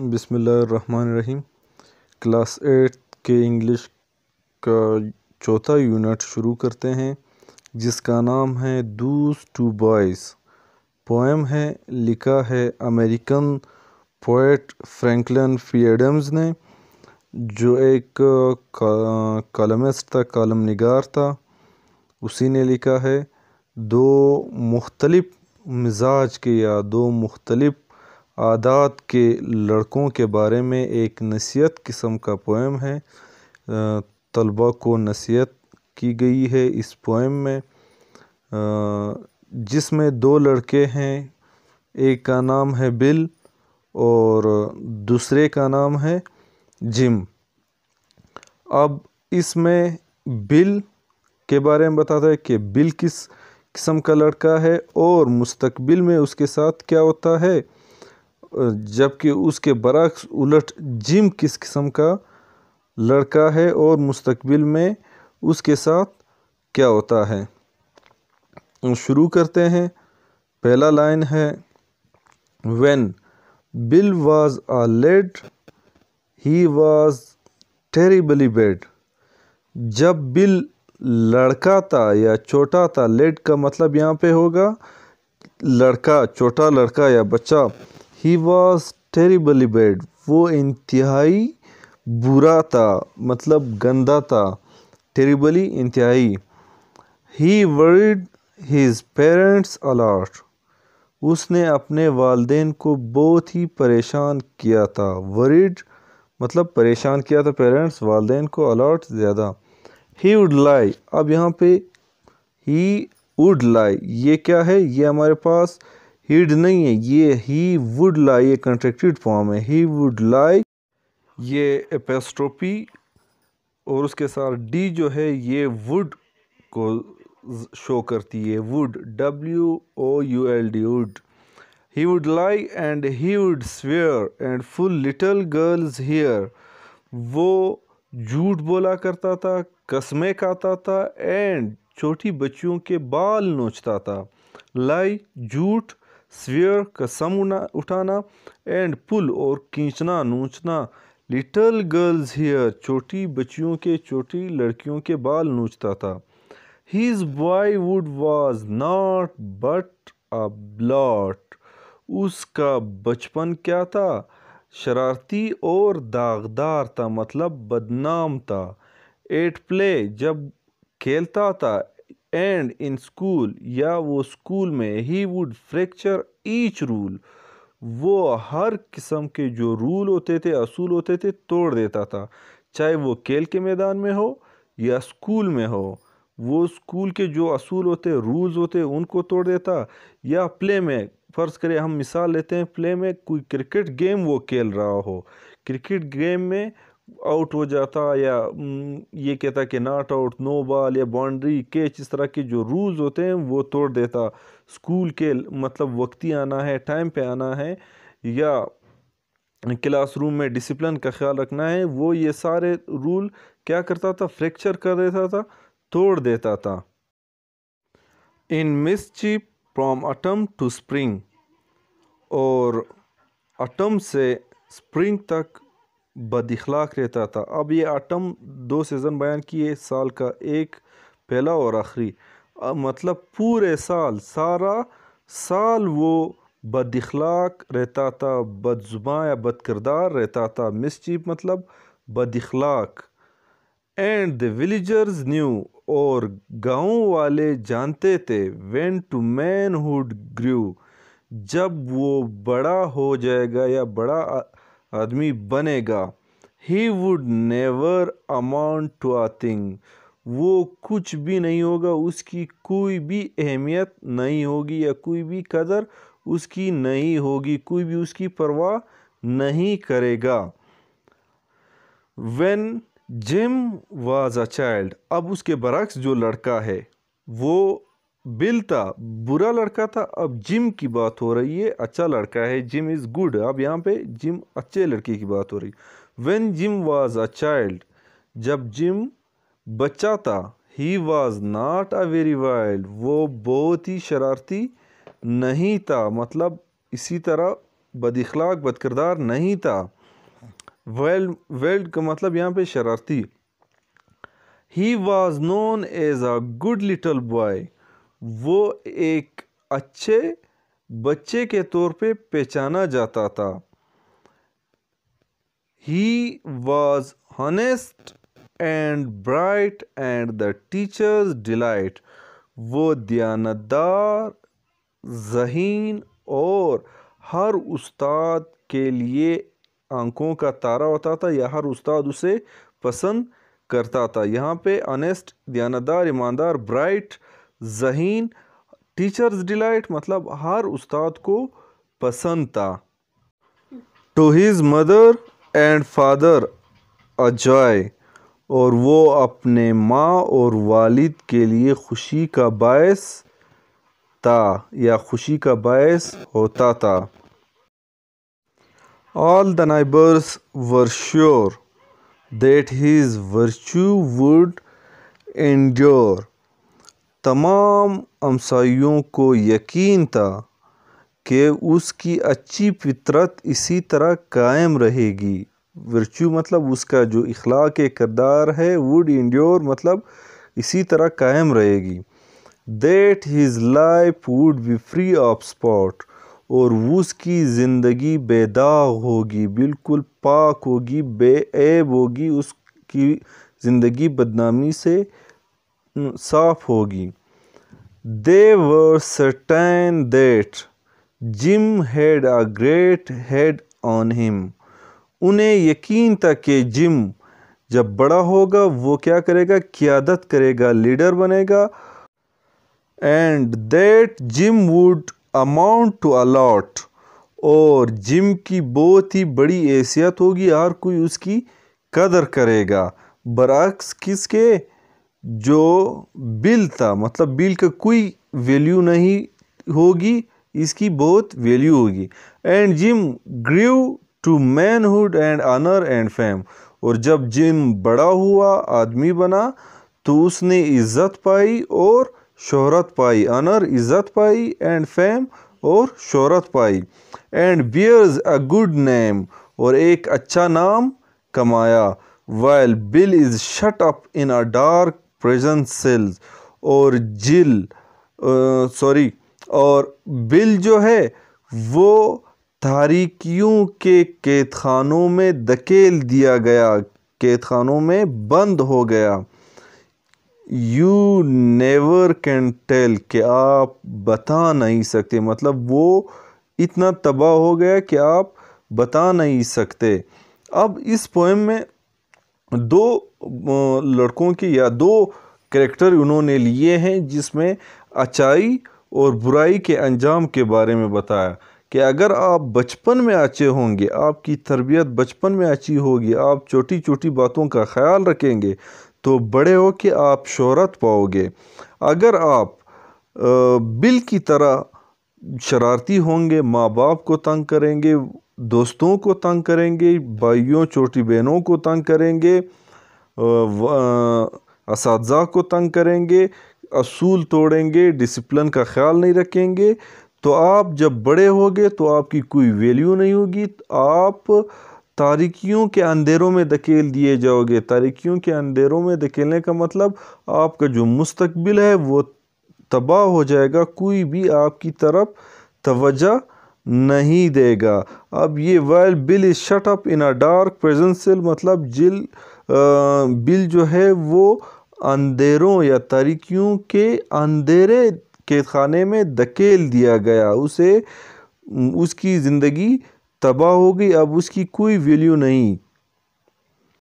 बिसमीम class eight के English का चौथा यूनिट शुरू करते हैं जिसका नाम है दूस टू बॉयज़ पोएम है लिखा है American poet Franklin P Adams ने जो एक कॉलमिस्ट था कॉलम नगार था उसी ने लिखा है दो मुख्तलफ़ मिजाज के या दो मुख्तलफ़ आदात के लड़कों के बारे में एक नसीहत किस्म का पोएम है तलबा को नसीहत की गई है इस पोएम में जिसमें दो लड़के हैं एक का नाम है बिल और दूसरे का नाम है जिम अब इसमें बिल के बारे में बताता है कि बिल किस किस्म का लड़का है और मुस्तकबिल में उसके साथ क्या होता है जबकि उसके बरक्स उलट जिम किस किस्म का लड़का है और मुस्तकबिल में उसके साथ क्या होता है शुरू करते हैं पहला लाइन है one Bill was a lad he was terribly bad जब बिल लड़का था या छोटा था लेड का मतलब यहाँ पे होगा लड़का छोटा लड़का या बच्चा ही वॉज टेरिबली बेड वो इंतहाई बुरा था मतलब गंदा था टेरिबली इंतहाई he worried his parents a lot उसने अपने वालदेन को बहुत ही परेशान किया था वरिड मतलब परेशान किया था पेरेंट्स वालदे को अलॉट ज़्यादा ही वुड लाई अब यहाँ पे ही वुड लाई ये क्या है ये हमारे पास हीड नहीं है ये ही वुड लाई ये कंट्रेक्टेड फॉर्म है ही वुड लाई ये एपेस्ट्रोपी और उसके साथ डी जो है ये वुड को शो करती है would W O U L D would he would lie and he would swear and pull little girls hair वो झूठ बोला करता था कस्में खाता था एंड छोटी बच्चियों के बाल नोचता था लाई झूठ स्वेयर कसम उठाना एंड पुल और खींचना नोचना लिटल गर्ल्स हेयर छोटी बच्चियों के छोटी लड़कियों के बाल नोचता था his boyhood was naught but a blot उसका बचपन क्या था शरारती और दागदार था मतलब बदनाम था एट प्ले जब खेलता था एंड इन स्कूल या वो स्कूल में he would fracture each rule वो हर किस्म के जो रूल होते थे असूल होते थे तोड़ देता था चाहे वो खेल के मैदान में हो या स्कूल में हो वो स्कूल के जो असूल होते रूल्स होते उनको तोड़ देता या प्ले में फ़र्ज़ करें हम मिसाल लेते हैं प्ले में कोई क्रिकेट गेम वो खेल रहा हो क्रिकेट गेम में आउट हो जाता या ये कहता कि नॉट आउट नो बॉल या बाउंड्री कैच इस तरह के जो रूल्स होते हैं वो तोड़ देता स्कूल के मतलब वक्ती आना है टाइम पे आना है या क्लासरूम में डिसिप्लिन का ख्याल रखना है वो ये सारे रूल क्या करता था फ्रैक्चर कर देता था तोड़ देता था in mischief from autumn to spring और अटम से स्प्रिंग तक बदखलाक रहता था अब ये आटम दो सीज़न बयान किए साल का एक पहला और आखिरी मतलब पूरे साल सारा साल वो बदखलाक रहता था बदजुबा या बदकरदार रहता था मिसचीफ मतलब बदखलाक एंड द विलेजर्स न्यू और गांव वाले जानते थे वेन टू मैनहुड ग्रू जब वो बड़ा हो जाएगा या बड़ा आदमी बनेगा he would never amount to a thing वो कुछ भी नहीं होगा उसकी कोई भी अहमियत नहीं होगी या कोई भी कदर उसकी नहीं होगी कोई भी उसकी परवाह नहीं करेगा when Jim was a child अब उसके बरक्स जो लड़का है वो बिल था बुरा लड़का था अब जिम की बात हो रही है अच्छा लड़का है जिम इज़ गुड अब यहाँ पे जिम अच्छे लड़के की बात हो रही when Jim was a child जब जिम बच्चा था he was not a very wild वो बहुत ही शरारती नहीं था मतलब इसी तरह बदखलाक बदकरदार नहीं था वेल वेल्ड का मतलब यहाँ पे शरारती he was known as a good little boy वो एक अच्छे बच्चे के तौर पे पहचाना जाता था he was honest and bright and the teacher's delight वो दयानतदार जहीन और हर उस्ताद के लिए आंखों का तारा होता था या हर उस्ताद उसे पसंद करता था यहाँ पे अनेस्ट दयानतदार ईमानदार ब्राइट जहीन टीचर्स डिलाइट मतलब हर उस्ताद को पसंद था to his mother and father a joy और वो अपने माँ और वालिद के लिए खुशी का बायस था या खुशी का बायस होता था All the neighbors were sure that his virtue would endure. तमाम हमसाइयों को यकीन था कि उसकी अच्छी फितरत इसी तरह कायम रहेगी वर्चू मतलब उसका जो इखलाक करदार है वुड इंड्योर मतलब इसी तरह कायम रहेगी that his life would be free of spot और उसकी ज़िंदगी बेदाग होगी बिल्कुल पाक होगी बेऐब होगी उसकी ज़िंदगी बदनामी से साफ होगी they were certain that Jim had a great head on him उन्हें यकीन था कि जिम जब बड़ा होगा वो क्या करेगा क्यादत करेगा लीडर बनेगा and that Jim would amount to a lot और जिम की बहुत ही बड़ी हैसियत होगी हर कोई उसकी कदर करेगा बरक्स किसके जो बिल था मतलब बिल का कोई वैल्यू नहीं होगी इसकी बहुत वैल्यू होगी and Jim grew to manhood and honour and fame और जब जिम बड़ा हुआ आदमी बना तो उसने इज़्ज़त पाई और शोहरत पाई आनर इज़्ज़त पाई एंड फैम और शोहरत पाई and bears a good name और एक अच्छा नाम कमाया while Bill is shut up in a dark prisons cells और जिल सॉरी और बिल जो है वो तारिकियों के कैद खानों में धकेल दिया गया कैद खानों में बंद हो गया यू नेवर कैन टेल कि आप बता नहीं सकते मतलब वो इतना तबाह हो गया कि आप बता नहीं सकते अब इस पोएम में दो लड़कों की या दो करेक्टर उन्होंने लिए हैं जिसमें अच्छाई और बुराई के अंजाम के बारे में बताया कि अगर आप बचपन में अच्छे होंगे आपकी तरबियत बचपन में अच्छी होगी आप छोटी छोटी बातों का ख्याल रखेंगे तो बड़े हो के आप शहरत पाओगे अगर आप बिल की तरह शरारती होंगे माँ बाप को तंग करेंगे दोस्तों को तंग करेंगे भाइयों छोटी बहनों को तंग करेंगे इस को तंग करेंगे असूल तोड़ेंगे डिसिप्लिन का ख्याल नहीं रखेंगे तो आप जब बड़े होगे तो आपकी कोई वैल्यू नहीं होगी आप तारिकियों के अंधेरों में धकेल दिए जाओगे तारिकियों के अंधेरों में धकेलने का मतलब आपका जो मुस्तबिल है वो तबाह हो जाएगा कोई भी आपकी तरफ तवज्जा नहीं देगा अब ये while Bill is shut up in a dark prison cell मतलब जिल आ, बिल जो है वो अंधेरों या तरीकियों के अंधेरे के खाने में धकेल दिया गया उसे उसकी ज़िंदगी तबाह हो गई अब उसकी कोई वैल्यू नहीं